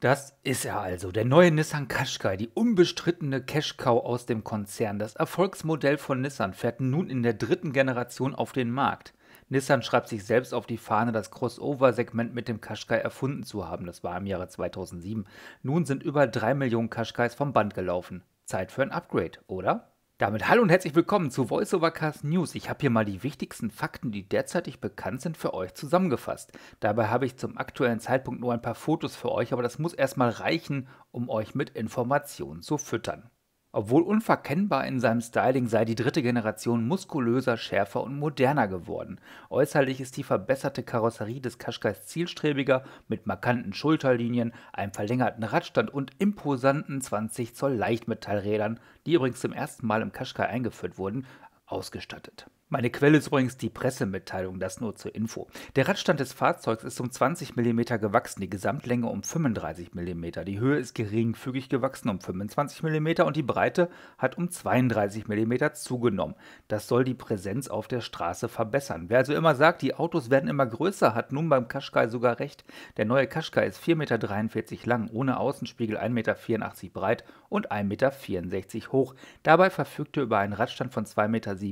Das ist er also, der neue Nissan Qashqai, die unbestrittene cash aus dem Konzern. Das Erfolgsmodell von Nissan fährt nun in der dritten Generation auf den Markt. Nissan schreibt sich selbst auf die Fahne, das Crossover-Segment mit dem Qashqai erfunden zu haben. Das war im Jahre 2007. Nun sind über drei Millionen Qashqais vom Band gelaufen. Zeit für ein Upgrade, oder? Damit hallo und herzlich willkommen zu VoiceOvercast News. Ich habe hier mal die wichtigsten Fakten, die derzeitig bekannt sind, für euch zusammengefasst. Dabei habe ich zum aktuellen Zeitpunkt nur ein paar Fotos für euch, aber das muss erstmal reichen, um euch mit Informationen zu füttern. Obwohl unverkennbar in seinem Styling sei die dritte Generation muskulöser, schärfer und moderner geworden. Äußerlich ist die verbesserte Karosserie des Qashqais zielstrebiger mit markanten Schulterlinien, einem verlängerten Radstand und imposanten 20 Zoll Leichtmetallrädern, die übrigens zum ersten Mal im Qashqai eingeführt wurden, ausgestattet meine Quelle ist übrigens die Pressemitteilung, das nur zur Info. Der Radstand des Fahrzeugs ist um 20 mm gewachsen, die Gesamtlänge um 35 mm, die Höhe ist geringfügig gewachsen um 25 mm und die Breite hat um 32 mm zugenommen. Das soll die Präsenz auf der Straße verbessern. Wer also immer sagt, die Autos werden immer größer, hat nun beim Kaschkai sogar recht. Der neue Kaschkai ist 4,43 Meter lang, ohne Außenspiegel 1,84 Meter breit und 1,64 Meter hoch. Dabei verfügt er über einen Radstand von 2,67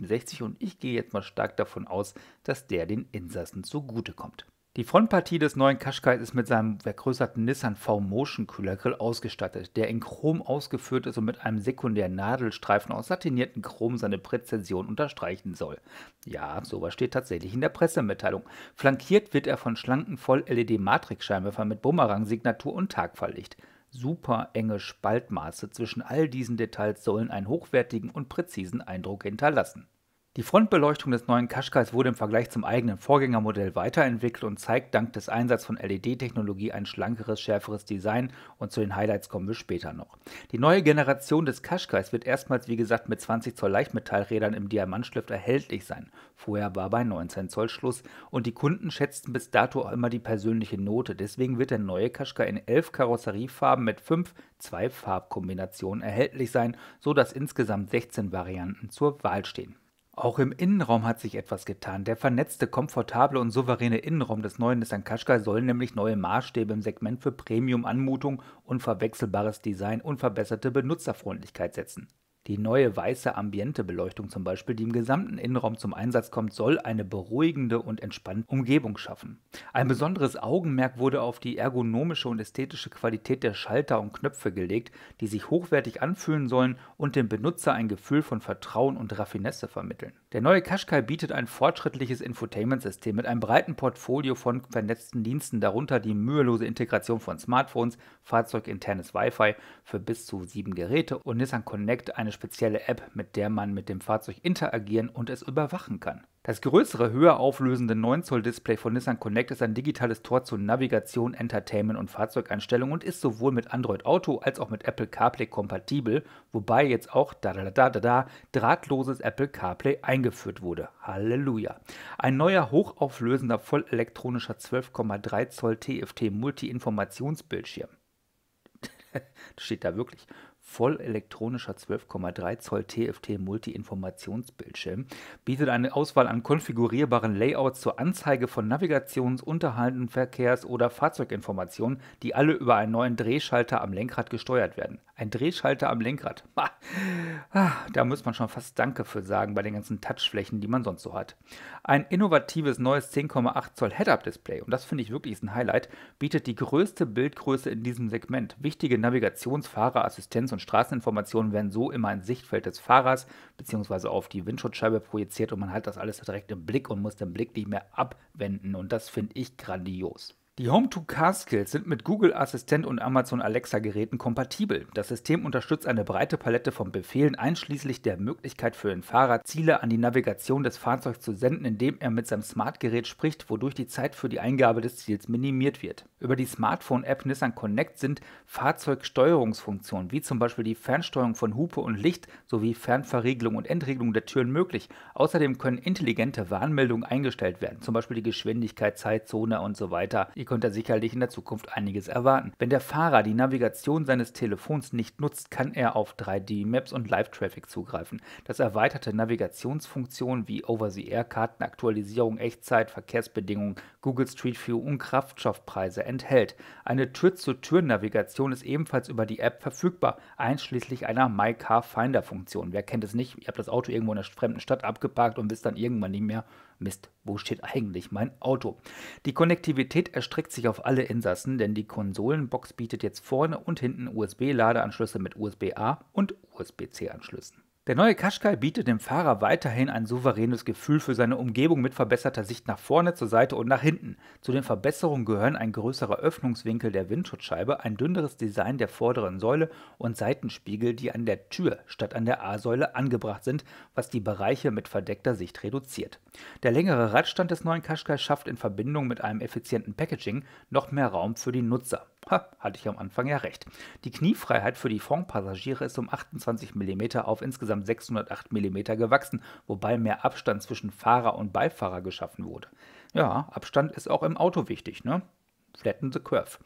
Meter und ich gehe jetzt mal stark davon aus, dass der den Insassen zugutekommt. Die Frontpartie des neuen Qashqai ist mit seinem vergrößerten Nissan V-Motion Kühlergrill ausgestattet, der in Chrom ausgeführt ist und mit einem sekundären Nadelstreifen aus satinierten Chrom seine Präzision unterstreichen soll. Ja, sowas steht tatsächlich in der Pressemitteilung. Flankiert wird er von schlanken Voll-LED-Matrix-Scheinwerfern mit Bumerang-Signatur und Tagfalllicht. Super enge Spaltmaße zwischen all diesen Details sollen einen hochwertigen und präzisen Eindruck hinterlassen. Die Frontbeleuchtung des neuen Qashqais wurde im Vergleich zum eigenen Vorgängermodell weiterentwickelt und zeigt dank des Einsatzes von LED-Technologie ein schlankeres, schärferes Design und zu den Highlights kommen wir später noch. Die neue Generation des Qashqais wird erstmals wie gesagt mit 20 Zoll Leichtmetallrädern im Diamantschliff erhältlich sein. Vorher war bei 19 Zoll Schluss und die Kunden schätzten bis dato auch immer die persönliche Note. Deswegen wird der neue Qashqai in 11 Karosseriefarben mit 5 zwei Farbkombinationen erhältlich sein, sodass insgesamt 16 Varianten zur Wahl stehen. Auch im Innenraum hat sich etwas getan. Der vernetzte, komfortable und souveräne Innenraum des neuen Nissan Qashqai soll nämlich neue Maßstäbe im Segment für Premium-Anmutung, unverwechselbares Design und verbesserte Benutzerfreundlichkeit setzen. Die neue weiße Ambientebeleuchtung zum Beispiel, die im gesamten Innenraum zum Einsatz kommt, soll eine beruhigende und entspannte Umgebung schaffen. Ein besonderes Augenmerk wurde auf die ergonomische und ästhetische Qualität der Schalter und Knöpfe gelegt, die sich hochwertig anfühlen sollen und dem Benutzer ein Gefühl von Vertrauen und Raffinesse vermitteln. Der neue Kashkai bietet ein fortschrittliches Infotainment-System mit einem breiten Portfolio von vernetzten Diensten, darunter die mühelose Integration von Smartphones, fahrzeuginternes Wi-Fi für bis zu sieben Geräte und Nissan Connect, eine spezielle App, mit der man mit dem Fahrzeug interagieren und es überwachen kann. Das größere, höher auflösende 9-Zoll-Display von Nissan Connect ist ein digitales Tor zur Navigation, Entertainment und Fahrzeugeinstellung und ist sowohl mit Android Auto als auch mit Apple CarPlay kompatibel, wobei jetzt auch da da da da da drahtloses Apple CarPlay eingeführt wurde. Halleluja. Ein neuer hochauflösender vollelektronischer 12,3 Zoll TFT Multi-Informationsbildschirm. steht da wirklich voll elektronischer 12,3 Zoll TFT Multi-Informationsbildschirm, bietet eine Auswahl an konfigurierbaren Layouts zur Anzeige von Navigations-, Unterhalten-, Verkehrs- oder Fahrzeuginformationen, die alle über einen neuen Drehschalter am Lenkrad gesteuert werden. Ein Drehschalter am Lenkrad. Ah, da muss man schon fast Danke für sagen bei den ganzen Touchflächen, die man sonst so hat. Ein innovatives neues 10,8 Zoll Head-Up-Display, und das finde ich wirklich ist ein Highlight, bietet die größte Bildgröße in diesem Segment. Wichtige Navigations-, Fahrerassistenz- und und Straßeninformationen werden so immer ins Sichtfeld des Fahrers bzw. auf die Windschutzscheibe projiziert und man hat das alles direkt im Blick und muss den Blick nicht mehr abwenden und das finde ich grandios. Die Home-to-Car-Skills sind mit Google Assistent und Amazon Alexa-Geräten kompatibel. Das System unterstützt eine breite Palette von Befehlen, einschließlich der Möglichkeit für den Fahrer, Ziele an die Navigation des Fahrzeugs zu senden, indem er mit seinem Smart-Gerät spricht, wodurch die Zeit für die Eingabe des Ziels minimiert wird. Über die Smartphone-App Nissan Connect sind Fahrzeugsteuerungsfunktionen, wie zum Beispiel die Fernsteuerung von Hupe und Licht sowie Fernverriegelung und Entriegelung der Türen möglich. Außerdem können intelligente Warnmeldungen eingestellt werden, zum Beispiel die Geschwindigkeit, Zeit, Zone und so weiter. Die könnte er sicherlich in der Zukunft einiges erwarten. Wenn der Fahrer die Navigation seines Telefons nicht nutzt, kann er auf 3D-Maps und Live-Traffic zugreifen. Das erweiterte Navigationsfunktionen wie Over-the-Air-Karten, Aktualisierung, Echtzeit, Verkehrsbedingungen, Google Street View und Kraftstoffpreise enthält. Eine Tür-zu-Tür-Navigation ist ebenfalls über die App verfügbar, einschließlich einer My Car Finder-Funktion. Wer kennt es nicht? Ihr habt das Auto irgendwo in einer fremden Stadt abgeparkt und wisst dann irgendwann nicht mehr, Mist, wo steht eigentlich mein Auto? Die Konnektivität erstreckt sich auf alle Insassen, denn die Konsolenbox bietet jetzt vorne und hinten USB-Ladeanschlüsse mit USB-A und USB-C-Anschlüssen. Der neue Kaschkai bietet dem Fahrer weiterhin ein souveränes Gefühl für seine Umgebung mit verbesserter Sicht nach vorne, zur Seite und nach hinten. Zu den Verbesserungen gehören ein größerer Öffnungswinkel der Windschutzscheibe, ein dünneres Design der vorderen Säule und Seitenspiegel, die an der Tür statt an der A-Säule angebracht sind, was die Bereiche mit verdeckter Sicht reduziert. Der längere Radstand des neuen Kaschkai schafft in Verbindung mit einem effizienten Packaging noch mehr Raum für die Nutzer. Ha, hatte ich am Anfang ja recht. Die Kniefreiheit für die Fondpassagiere ist um 28 mm auf insgesamt 608 mm gewachsen, wobei mehr Abstand zwischen Fahrer und Beifahrer geschaffen wurde. Ja, Abstand ist auch im Auto wichtig, ne? Flatten the curve.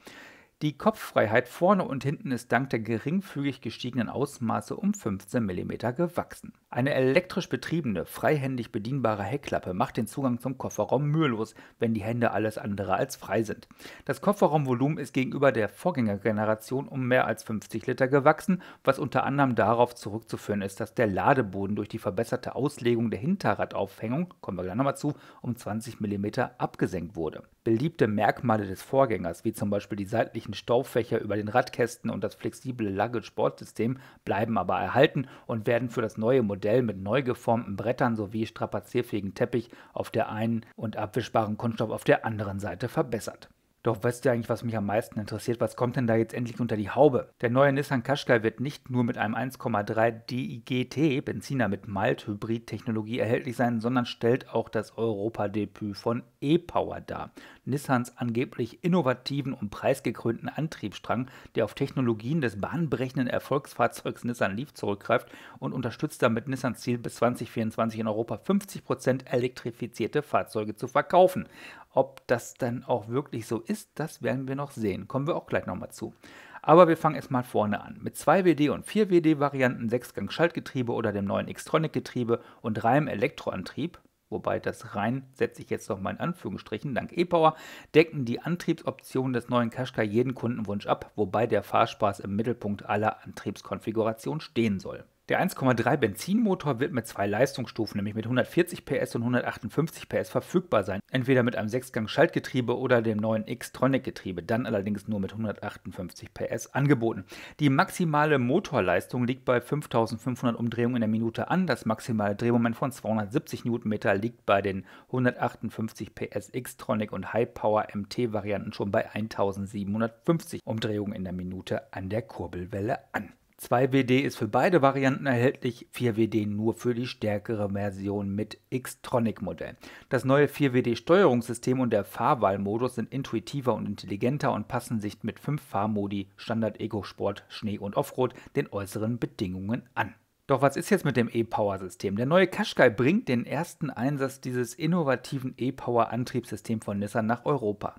Die Kopffreiheit vorne und hinten ist dank der geringfügig gestiegenen Ausmaße um 15 mm gewachsen. Eine elektrisch betriebene, freihändig bedienbare Heckklappe macht den Zugang zum Kofferraum mühelos, wenn die Hände alles andere als frei sind. Das Kofferraumvolumen ist gegenüber der Vorgängergeneration um mehr als 50 Liter gewachsen, was unter anderem darauf zurückzuführen ist, dass der Ladeboden durch die verbesserte Auslegung der Hinterradaufhängung, kommen wir gleich nochmal zu, um 20 mm abgesenkt wurde. Beliebte Merkmale des Vorgängers, wie zum Beispiel die seitlichen Staufächer über den Radkästen und das flexible Luggage-Sportsystem, bleiben aber erhalten und werden für das neue Modell mit neu geformten Brettern sowie strapazierfähigen Teppich auf der einen und abwischbaren Kunststoff auf der anderen Seite verbessert. Doch weißt du eigentlich, was mich am meisten interessiert? Was kommt denn da jetzt endlich unter die Haube? Der neue Nissan Qashqai wird nicht nur mit einem 1,3 DIGT Benziner mit malt hybrid technologie erhältlich sein, sondern stellt auch das Europa-Debüt von E-Power dar. Nissans angeblich innovativen und preisgekrönten Antriebsstrang, der auf Technologien des bahnbrechenden Erfolgsfahrzeugs Nissan Leaf zurückgreift und unterstützt damit Nissans Ziel, bis 2024 in Europa 50% elektrifizierte Fahrzeuge zu verkaufen. Ob das dann auch wirklich so ist, das werden wir noch sehen. Kommen wir auch gleich nochmal zu. Aber wir fangen erstmal vorne an. Mit 2WD und 4WD-Varianten, 6-Gang-Schaltgetriebe oder dem neuen Xtronic-Getriebe und reinem Elektroantrieb, wobei das rein setze ich jetzt nochmal in Anführungsstrichen, dank E-Power, decken die Antriebsoptionen des neuen Qashqai jeden Kundenwunsch ab, wobei der Fahrspaß im Mittelpunkt aller Antriebskonfigurationen stehen soll. Der 1,3 Benzinmotor wird mit zwei Leistungsstufen, nämlich mit 140 PS und 158 PS verfügbar sein, entweder mit einem 6-Gang-Schaltgetriebe oder dem neuen X-Tronic-Getriebe, dann allerdings nur mit 158 PS angeboten. Die maximale Motorleistung liegt bei 5500 Umdrehungen in der Minute an, das maximale Drehmoment von 270 Newtonmeter liegt bei den 158 PS X-Tronic und High-Power MT-Varianten schon bei 1750 Umdrehungen in der Minute an der Kurbelwelle an. 2WD ist für beide Varianten erhältlich, 4WD nur für die stärkere Version mit Xtronic-Modell. Das neue 4WD-Steuerungssystem und der Fahrwahlmodus sind intuitiver und intelligenter und passen sich mit 5 Fahrmodi Standard Eco Sport, Schnee und Offroad den äußeren Bedingungen an. Doch was ist jetzt mit dem E-Power-System? Der neue Qashqai bringt den ersten Einsatz dieses innovativen E-Power-Antriebssystems von Nissan nach Europa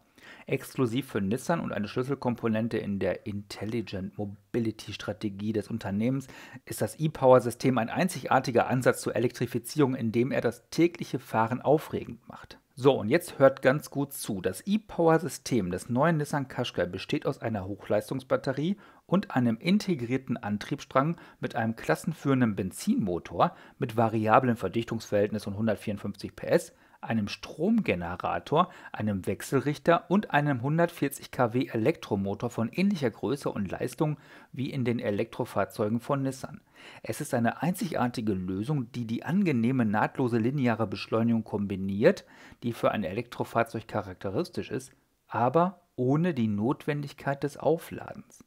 exklusiv für Nissan und eine Schlüsselkomponente in der Intelligent Mobility Strategie des Unternehmens ist das E-Power-System ein einzigartiger Ansatz zur Elektrifizierung, indem er das tägliche Fahren aufregend macht. So, und jetzt hört ganz gut zu. Das E-Power-System des neuen Nissan Qashqai besteht aus einer Hochleistungsbatterie und einem integrierten Antriebsstrang mit einem klassenführenden Benzinmotor mit variablen Verdichtungsverhältnissen und 154 PS, einem Stromgenerator, einem Wechselrichter und einem 140 kW Elektromotor von ähnlicher Größe und Leistung wie in den Elektrofahrzeugen von Nissan. Es ist eine einzigartige Lösung, die die angenehme nahtlose lineare Beschleunigung kombiniert, die für ein Elektrofahrzeug charakteristisch ist, aber ohne die Notwendigkeit des Aufladens.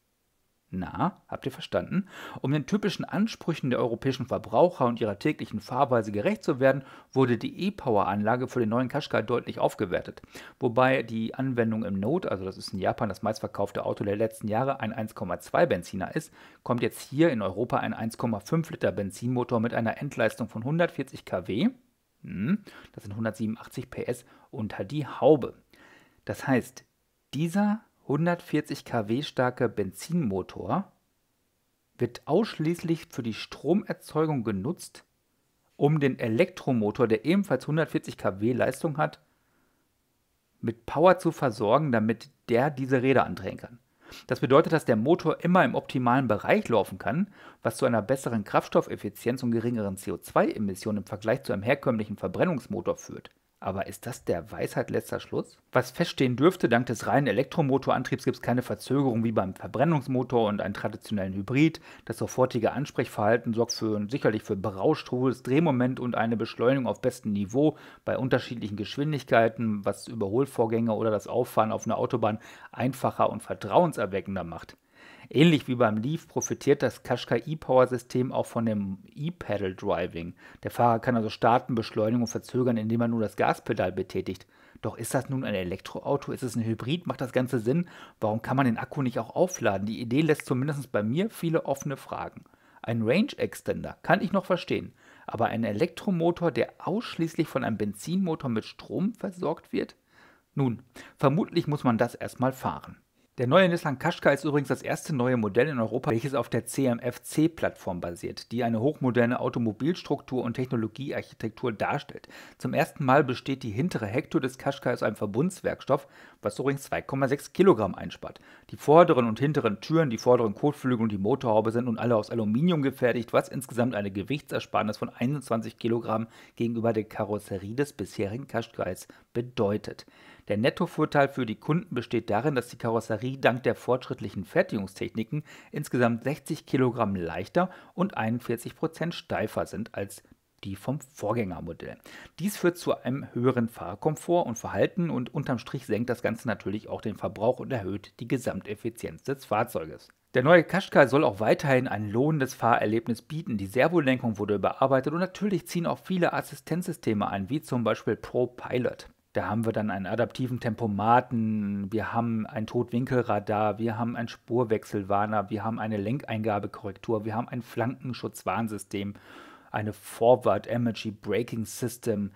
Na, habt ihr verstanden? Um den typischen Ansprüchen der europäischen Verbraucher und ihrer täglichen Fahrweise gerecht zu werden, wurde die E-Power-Anlage für den neuen Kaschka deutlich aufgewertet. Wobei die Anwendung im Note, also das ist in Japan das meistverkaufte Auto der letzten Jahre, ein 1,2 Benziner ist, kommt jetzt hier in Europa ein 1,5 Liter Benzinmotor mit einer Endleistung von 140 kW, hm, das sind 187 PS, unter die Haube. Das heißt, dieser 140 kW starke Benzinmotor wird ausschließlich für die Stromerzeugung genutzt, um den Elektromotor, der ebenfalls 140 kW Leistung hat, mit Power zu versorgen, damit der diese Räder andrehen kann. Das bedeutet, dass der Motor immer im optimalen Bereich laufen kann, was zu einer besseren Kraftstoffeffizienz und geringeren CO2-Emissionen im Vergleich zu einem herkömmlichen Verbrennungsmotor führt. Aber ist das der Weisheit letzter Schluss? Was feststehen dürfte, dank des reinen Elektromotorantriebs gibt es keine Verzögerung wie beim Verbrennungsmotor und einem traditionellen Hybrid. Das sofortige Ansprechverhalten sorgt für, sicherlich für berauscht hohes Drehmoment und eine Beschleunigung auf bestem Niveau bei unterschiedlichen Geschwindigkeiten, was Überholvorgänge oder das Auffahren auf einer Autobahn einfacher und vertrauenserweckender macht. Ähnlich wie beim Leaf profitiert das Qashqai E-Power-System auch von dem E-Pedal Driving. Der Fahrer kann also starten, beschleunigen und verzögern, indem er nur das Gaspedal betätigt. Doch ist das nun ein Elektroauto? Ist es ein Hybrid? Macht das Ganze Sinn? Warum kann man den Akku nicht auch aufladen? Die Idee lässt zumindest bei mir viele offene Fragen. Ein Range Extender kann ich noch verstehen, aber ein Elektromotor, der ausschließlich von einem Benzinmotor mit Strom versorgt wird? Nun, vermutlich muss man das erstmal fahren. Der neue Nissan Qashqai ist übrigens das erste neue Modell in Europa, welches auf der CMFC-Plattform basiert, die eine hochmoderne Automobilstruktur und Technologiearchitektur darstellt. Zum ersten Mal besteht die hintere Hecktour des Qashqai aus einem Verbundswerkstoff, was übrigens 2,6 Kilogramm einspart. Die vorderen und hinteren Türen, die vorderen Kotflügel und die Motorhaube sind nun alle aus Aluminium gefertigt, was insgesamt eine Gewichtsersparnis von 21 Kilogramm gegenüber der Karosserie des bisherigen Qashqais bedeutet. Der Nettovorteil für die Kunden besteht darin, dass die Karosserie dank der fortschrittlichen Fertigungstechniken insgesamt 60 Kilogramm leichter und 41 Prozent steifer sind als die vom Vorgängermodell. Dies führt zu einem höheren Fahrkomfort und Verhalten und unterm Strich senkt das Ganze natürlich auch den Verbrauch und erhöht die Gesamteffizienz des Fahrzeuges. Der neue Qashqai soll auch weiterhin ein lohnendes Fahrerlebnis bieten. Die Servolenkung wurde überarbeitet und natürlich ziehen auch viele Assistenzsysteme ein, wie zum Beispiel ProPilot. Da haben wir dann einen adaptiven Tempomaten, wir haben ein Totwinkelradar, wir haben ein Spurwechselwarner, wir haben eine Lenkeingabekorrektur, wir haben ein Flankenschutzwarnsystem, eine Forward Energy Braking System,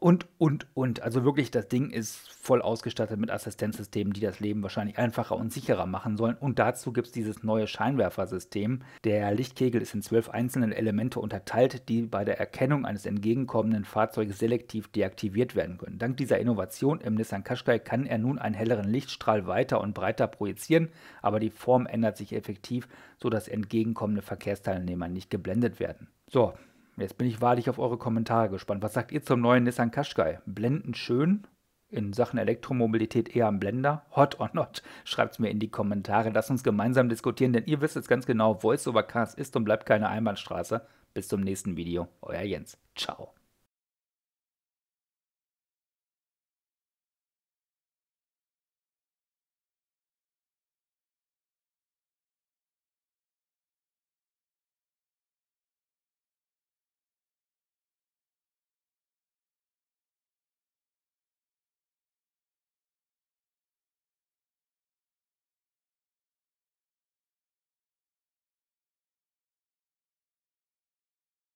und, und, und. Also wirklich, das Ding ist voll ausgestattet mit Assistenzsystemen, die das Leben wahrscheinlich einfacher und sicherer machen sollen. Und dazu gibt es dieses neue Scheinwerfersystem. Der Lichtkegel ist in zwölf einzelne Elemente unterteilt, die bei der Erkennung eines entgegenkommenden Fahrzeugs selektiv deaktiviert werden können. Dank dieser Innovation im Nissan Qashqai kann er nun einen helleren Lichtstrahl weiter und breiter projizieren, aber die Form ändert sich effektiv, sodass entgegenkommende Verkehrsteilnehmer nicht geblendet werden. So, Jetzt bin ich wahrlich auf eure Kommentare gespannt. Was sagt ihr zum neuen Nissan Qashqai? Blendend schön, in Sachen Elektromobilität eher am Blender? Hot or not? Schreibt es mir in die Kommentare. Lasst uns gemeinsam diskutieren, denn ihr wisst jetzt ganz genau, Voice over Cars ist und bleibt keine Einbahnstraße. Bis zum nächsten Video. Euer Jens. Ciao.